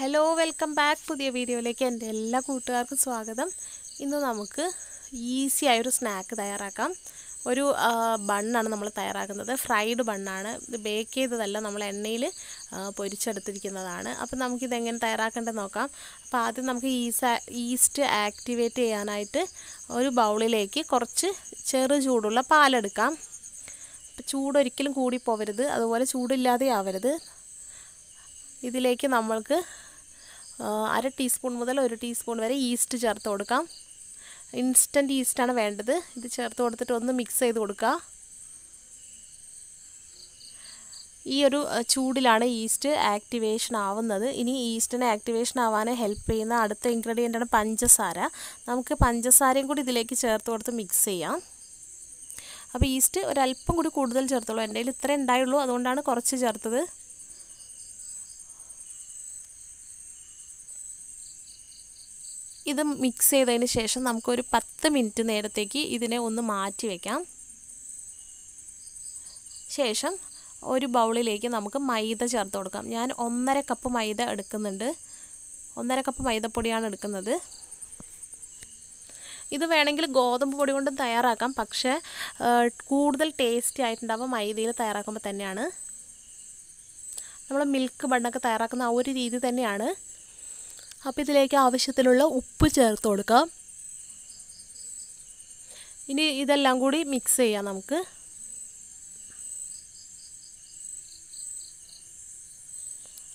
hello welcome back പുതിയ വീഡിയോയിലേക്ക് എൻ്റെ എല്ലാ കൂട്ടുകാർക്കും സ്വാഗതം ഇന്ന് നമുക്ക് ഈസി ആയൊരു സ്നാക്ക് തയ്യാറാക്കാം ഒരു ബണ്ണാണ് നമ്മൾ തയ്യാറാക്കുന്നത് ഫ്രൈഡ് ബണ്ണാണ് ഇത് ബേക്ക് ചെയ്തതല്ല നമ്മൾ എണ്ണയിൽ പൊരിച്ചെടുത്തിരിക്കുന്നതാണ് അപ്പം നമുക്കിതെങ്ങനെ തയ്യാറാക്കേണ്ടത് നോക്കാം അപ്പോൾ ആദ്യം നമുക്ക് ഈസ ഈസ്റ്റ് ആക്ടിവേറ്റ് ചെയ്യാനായിട്ട് ഒരു ബൗളിലേക്ക് കുറച്ച് ചെറു ചൂടുള്ള പാലെടുക്കാം ചൂടൊരിക്കലും കൂടി പോവരുത് അതുപോലെ ചൂടില്ലാതെ ആവരുത് ഇതിലേക്ക് നമ്മൾക്ക് അര ടീസ്പൂൺ മുതൽ ഒരു ടീസ്പൂൺ വരെ ഈസ്റ്റ് ചേർത്ത് കൊടുക്കാം ഇൻസ്റ്റൻറ്റ് ഈസ്റ്റാണ് വേണ്ടത് ഇത് ചേർത്ത് കൊടുത്തിട്ട് ഒന്ന് മിക്സ് ചെയ്ത് കൊടുക്കുക ഈ ഒരു ചൂടിലാണ് ഈസ്റ്റ് ആക്ടിവേഷൻ ആവുന്നത് ഇനി ഈസ്റ്റിന് ആക്ടിവേഷൻ ആവാൻ ഹെൽപ്പ് ചെയ്യുന്ന അടുത്ത ഇൻഗ്രീഡിയൻ്റാണ് പഞ്ചസാര നമുക്ക് പഞ്ചസാരയും കൂടി ഇതിലേക്ക് ചേർത്ത് കൊടുത്ത് മിക്സ് ചെയ്യാം അപ്പോൾ ഈസ്റ്റ് ഒരല്പം കൂടി കൂടുതൽ ചേർത്തുള്ളൂ എൻ്റെ കയ്യിൽ ഇത്രേ ഉണ്ടായുള്ളൂ അതുകൊണ്ടാണ് കുറച്ച് ചേർത്തത് ഇത് മിക്സ് ചെയ്തതിന് ശേഷം നമുക്കൊരു പത്ത് മിനിറ്റ് നേരത്തേക്ക് ഇതിനെ ഒന്ന് മാറ്റി വയ്ക്കാം ശേഷം ഒരു ബൗളിലേക്ക് നമുക്ക് മൈദ ചേർത്ത് കൊടുക്കാം ഞാൻ ഒന്നര കപ്പ് മൈദ എടുക്കുന്നുണ്ട് ഒന്നര കപ്പ് മൈദപ്പൊടിയാണ് എടുക്കുന്നത് ഇത് വേണമെങ്കിൽ ഗോതമ്പ് പൊടി കൊണ്ടും തയ്യാറാക്കാം പക്ഷേ കൂടുതൽ ടേസ്റ്റി ആയിട്ടുണ്ടാവുക മൈദയിൽ തയ്യാറാക്കുമ്പോൾ തന്നെയാണ് നമ്മൾ മിൽക്ക് ബണ്ണൊക്കെ തയ്യാറാക്കുന്ന ആ ഒരു രീതി തന്നെയാണ് അപ്പോൾ ഇതിലേക്ക് ആവശ്യത്തിനുള്ള ഉപ്പ് ചേർത്ത് കൊടുക്കുക ഇനി ഇതെല്ലാം കൂടി മിക്സ് ചെയ്യാം നമുക്ക്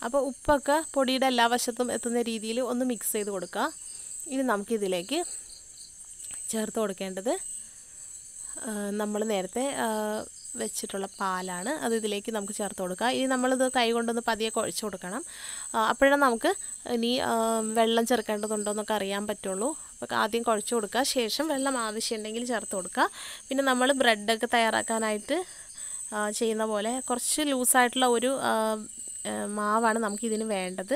അപ്പോൾ ഉപ്പൊക്കെ പൊടിയുടെ എല്ലാ വശത്തും എത്തുന്ന രീതിയിൽ ഒന്ന് മിക്സ് ചെയ്ത് കൊടുക്കുക ഇനി നമുക്കിതിലേക്ക് ചേർത്ത് കൊടുക്കേണ്ടത് നമ്മൾ നേരത്തെ വെച്ചിട്ടുള്ള പാലാണ് അത് ഇതിലേക്ക് നമുക്ക് ചേർത്ത് കൊടുക്കാം ഇനി നമ്മളിത് കൈ കൊണ്ടൊന്ന് പതിയെ കുഴച്ച് കൊടുക്കണം അപ്പോഴാണ് നമുക്ക് ഇനി വെള്ളം ചേർക്കേണ്ടതുണ്ടോ എന്നൊക്കെ അറിയാൻ പറ്റുള്ളൂ അപ്പോൾ ആദ്യം കുഴച്ച് കൊടുക്കുക ശേഷം വെള്ളം ആവശ്യമുണ്ടെങ്കിൽ ചേർത്ത് കൊടുക്കുക പിന്നെ നമ്മൾ ബ്രെഡൊക്കെ തയ്യാറാക്കാനായിട്ട് ചെയ്യുന്ന പോലെ കുറച്ച് ലൂസായിട്ടുള്ള ഒരു മാവാണ് നമുക്കിതിന് വേണ്ടത്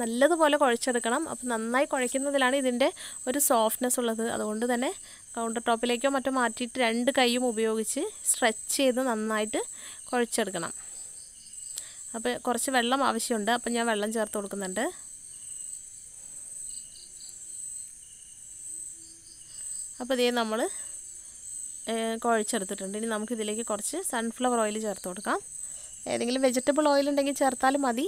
നല്ലതുപോലെ കുഴച്ചെടുക്കണം അപ്പോൾ നന്നായി കുഴയ്ക്കുന്നതിലാണ് ഇതിൻ്റെ ഒരു സോഫ്റ്റ്നെസ് ഉള്ളത് അതുകൊണ്ട് തന്നെ കൗണ്ടർ ടോപ്പിലേക്കോ മറ്റോ മാറ്റിയിട്ട് രണ്ട് കൈയും ഉപയോഗിച്ച് സ്ട്രെച്ച് ചെയ്ത് നന്നായിട്ട് കുഴച്ചെടുക്കണം അപ്പോൾ കുറച്ച് വെള്ളം ആവശ്യമുണ്ട് അപ്പം ഞാൻ വെള്ളം ചേർത്ത് കൊടുക്കുന്നുണ്ട് അപ്പോൾ ഇതേ നമ്മൾ കുഴച്ചെടുത്തിട്ടുണ്ട് ഇനി നമുക്കിതിലേക്ക് കുറച്ച് സൺഫ്ലവർ ഓയിൽ ചേർത്ത് കൊടുക്കാം ഏതെങ്കിലും വെജിറ്റബിൾ ഓയിൽ ഉണ്ടെങ്കിൽ ചേർത്താലും മതി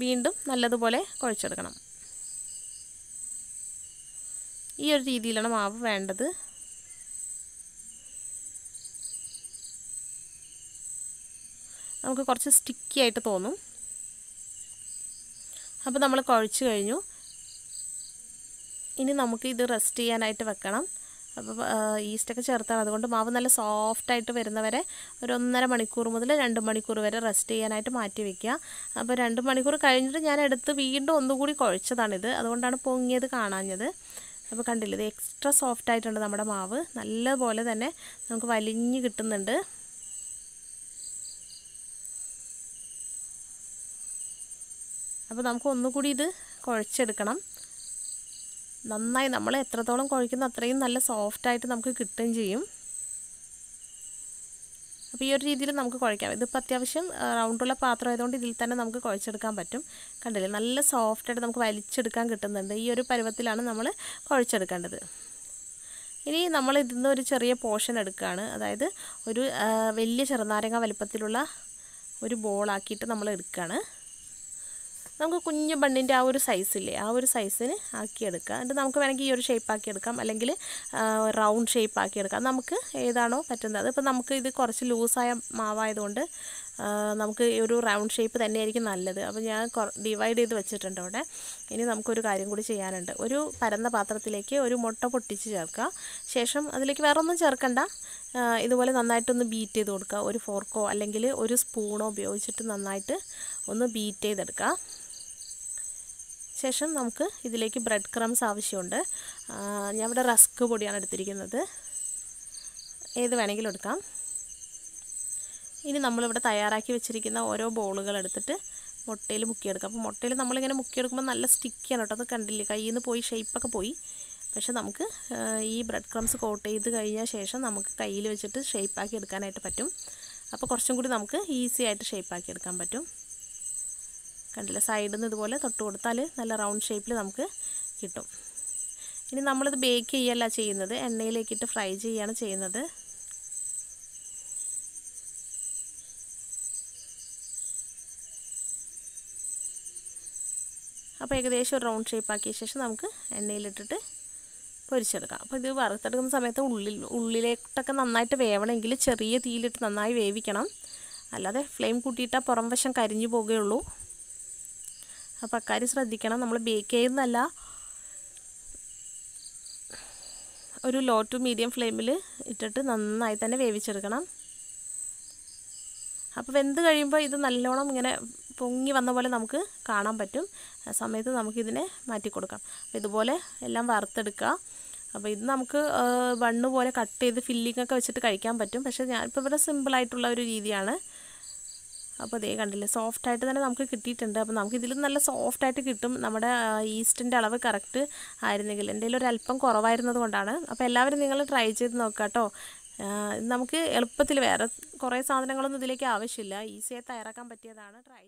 വീണ്ടും നല്ലതുപോലെ കുഴച്ചെടുക്കണം ഈ ഒരു രീതിയിലാണ് മാവ് വേണ്ടത് നമുക്ക് കുറച്ച് സ്റ്റിക്കി ആയിട്ട് തോന്നും അപ്പോൾ നമ്മൾ കുഴച്ച് കഴിഞ്ഞു ഇനി നമുക്ക് ഇത് റെസ്റ്റ് ചെയ്യാനായിട്ട് വെക്കണം അപ്പോൾ ഈസ്റ്റൊക്കെ ചേർത്താണ് അതുകൊണ്ട് മാവ് നല്ല സോഫ്റ്റായിട്ട് വരുന്നവരെ ഒരു ഒന്നര മണിക്കൂർ മുതൽ രണ്ട് മണിക്കൂർ വരെ റെസ്റ്റ് ചെയ്യാനായിട്ട് മാറ്റി വയ്ക്കുക അപ്പോൾ രണ്ട് മണിക്കൂർ കഴിഞ്ഞിട്ട് ഞാൻ എടുത്ത് വീണ്ടും ഒന്നുകൂടി കുഴച്ചതാണിത് അതുകൊണ്ടാണ് പൊങ്ങിയത് കാണാഞ്ഞത് അപ്പോൾ കണ്ടില്ല ഇത് എക്സ്ട്രാ സോഫ്റ്റ് ആയിട്ടുണ്ട് നമ്മുടെ മാവ് നല്ലപോലെ തന്നെ നമുക്ക് വലിഞ്ഞ് കിട്ടുന്നുണ്ട് അപ്പോൾ നമുക്ക് ഒന്നുകൂടി ഇത് കുഴച്ചെടുക്കണം നന്നായി നമ്മൾ എത്രത്തോളം കുഴയ്ക്കുന്ന അത്രയും നല്ല സോഫ്റ്റായിട്ട് നമുക്ക് കിട്ടുകയും ചെയ്യും അപ്പോൾ ഈ ഒരു രീതിയിൽ നമുക്ക് കുഴയ്ക്കാം ഇതിപ്പോൾ അത്യാവശ്യം റൗണ്ടുള്ള പാത്രം ആയതുകൊണ്ട് ഇതിൽ തന്നെ നമുക്ക് കുഴച്ചെടുക്കാൻ പറ്റും കണ്ടില്ലേ നല്ല സോഫ്റ്റായിട്ട് നമുക്ക് വലിച്ചെടുക്കാൻ കിട്ടുന്നുണ്ട് ഈ ഒരു പരുവത്തിലാണ് നമ്മൾ കുഴച്ചെടുക്കേണ്ടത് ഇനി നമ്മൾ ഇതിൽ നിന്ന് ഒരു ചെറിയ പോർഷൻ എടുക്കുകയാണ് അതായത് ഒരു വലിയ ചെറുനാരങ്ങ വലുപ്പത്തിലുള്ള ഒരു ബോളാക്കിയിട്ട് നമ്മൾ എടുക്കുകയാണ് നമുക്ക് കുഞ്ഞു ബണ്ണിൻ്റെ ആ ഒരു സൈസില്ലേ ആ ഒരു സൈസിന് ആക്കിയെടുക്കാം എന്നിട്ട് നമുക്ക് വേണമെങ്കിൽ ഈ ഒരു ഷേപ്പ് ആക്കിയെടുക്കാം അല്ലെങ്കിൽ റൗണ്ട് ഷേപ്പ് ആക്കിയെടുക്കാം നമുക്ക് ഏതാണോ പറ്റുന്നത് അതിപ്പോൾ നമുക്ക് ഇത് കുറച്ച് ലൂസായ മാവായതുകൊണ്ട് നമുക്ക് ഒരു റൗണ്ട് ഷേപ്പ് തന്നെയായിരിക്കും നല്ലത് അപ്പോൾ ഞാൻ ഡിവൈഡ് ചെയ്ത് വെച്ചിട്ടുണ്ട് അവിടെ ഇനി നമുക്കൊരു കാര്യം കൂടി ചെയ്യാനുണ്ട് ഒരു പരന്ന പാത്രത്തിലേക്ക് ഒരു മുട്ട പൊട്ടിച്ച് ചേർക്കുക ശേഷം അതിലേക്ക് വേറെ ഒന്നും ചേർക്കണ്ട ഇതുപോലെ നന്നായിട്ടൊന്ന് ബീറ്റ് ചെയ്ത് കൊടുക്കുക ഒരു ഫോർക്കോ അല്ലെങ്കിൽ ഒരു സ്പൂണോ ഉപയോഗിച്ചിട്ട് നന്നായിട്ട് ഒന്ന് ബീറ്റ് ചെയ്തെടുക്കുക ശേഷം നമുക്ക് ഇതിലേക്ക് ബ്രെഡ് ക്രംസ് ആവശ്യമുണ്ട് ഞാൻ ഇവിടെ റസ്ക് പൊടിയാണ് എടുത്തിരിക്കുന്നത് ഏത് വേണമെങ്കിലും എടുക്കാം ഇനി നമ്മളിവിടെ തയ്യാറാക്കി വെച്ചിരിക്കുന്ന ഓരോ ബോളുകൾ എടുത്തിട്ട് മുട്ടയിൽ മുക്കിയെടുക്കാം അപ്പോൾ മുട്ടയിൽ നമ്മളിങ്ങനെ മുക്കിയെടുക്കുമ്പോൾ നല്ല സ്റ്റിക്കിയാണ് കേട്ടോ അത് കണ്ടില്ലേ കയ്യിൽ നിന്ന് പോയി ഷെയ്പ്പൊക്കെ പോയി പക്ഷെ നമുക്ക് ഈ ബ്രെഡ് ക്രംസ് കോട്ട് ചെയ്ത് കഴിഞ്ഞ ശേഷം നമുക്ക് കയ്യിൽ വെച്ചിട്ട് ഷെയ്പ്പാക്കി എടുക്കാനായിട്ട് പറ്റും അപ്പോൾ കുറച്ചും കൂടി നമുക്ക് ഈസി ആയിട്ട് ഷെയ്പ്പാക്കി എടുക്കാൻ പറ്റും കണ്ടില്ല സൈഡിൽ നിന്ന് ഇതുപോലെ തൊട്ട് കൊടുത്താൽ നല്ല റൗണ്ട് ഷേപ്പിൽ നമുക്ക് കിട്ടും ഇനി നമ്മളിത് ബേക്ക് ചെയ്യല്ല ചെയ്യുന്നത് എണ്ണയിലേക്കിട്ട് ഫ്രൈ ചെയ്യുകയാണ് ചെയ്യുന്നത് അപ്പോൾ ഏകദേശം ഒരു റൗണ്ട് ഷേപ്പ് ആക്കിയ ശേഷം നമുക്ക് എണ്ണയിലിട്ടിട്ട് പൊരിച്ചെടുക്കാം അപ്പോൾ ഇത് വറുത്തെടുക്കുന്ന സമയത്ത് ഉള്ളിൽ ഉള്ളിലേക്കൊക്കെ നന്നായിട്ട് വേവണമെങ്കിൽ ചെറിയ തീയിലിട്ട് നന്നായി വേവിക്കണം അല്ലാതെ ഫ്ലെയിം കൂട്ടിയിട്ടാൽ പുറം വശം കരിഞ്ഞു പോകുകയുള്ളൂ അപ്പോൾ അക്കാര്യം ശ്രദ്ധിക്കണം നമ്മൾ ബേക്ക് ചെയ്യുന്നല്ല ഒരു ലോ ടു മീഡിയം ഫ്ലെയിമിൽ ഇട്ടിട്ട് നന്നായി തന്നെ വേവിച്ചെടുക്കണം അപ്പോൾ വെന്ത് കഴിയുമ്പോൾ ഇത് നല്ലോണം ഇങ്ങനെ പൊങ്ങി വന്ന പോലെ നമുക്ക് കാണാൻ പറ്റും ആ സമയത്ത് നമുക്കിതിനെ മാറ്റിക്കൊടുക്കാം അപ്പോൾ ഇതുപോലെ എല്ലാം വറുത്തെടുക്കുക അപ്പോൾ ഇത് നമുക്ക് വണ്ണ് പോലെ കട്ട് ചെയ്ത് ഫില്ലിംഗ് ഒക്കെ വെച്ചിട്ട് കഴിക്കാൻ പറ്റും പക്ഷേ ഞാനിപ്പോൾ ഇവിടെ സിമ്പിളായിട്ടുള്ള ഒരു രീതിയാണ് അപ്പോൾ ഇതേ കണ്ടില്ലേ സോഫ്റ്റായിട്ട് തന്നെ നമുക്ക് കിട്ടിയിട്ടുണ്ട് അപ്പോൾ നമുക്ക് ഇതിൽ നല്ല സോഫ്റ്റായിട്ട് കിട്ടും നമ്മുടെ ഈസ്റ്റിൻ്റെ അളവ് കറക്റ്റ് ആയിരുന്നെങ്കിൽ എൻ്റെ ഒരു അല്പം കുറവായിരുന്നത് കൊണ്ടാണ് അപ്പോൾ എല്ലാവരും നിങ്ങൾ ട്രൈ ചെയ്ത് നോക്കുക കേട്ടോ നമുക്ക് എളുപ്പത്തിൽ വേറെ കുറേ സാധനങ്ങളൊന്നും ഇതിലേക്ക് ആവശ്യമില്ല ഈസിയായി തയ്യാറാക്കാൻ പറ്റിയതാണ് ട്രൈ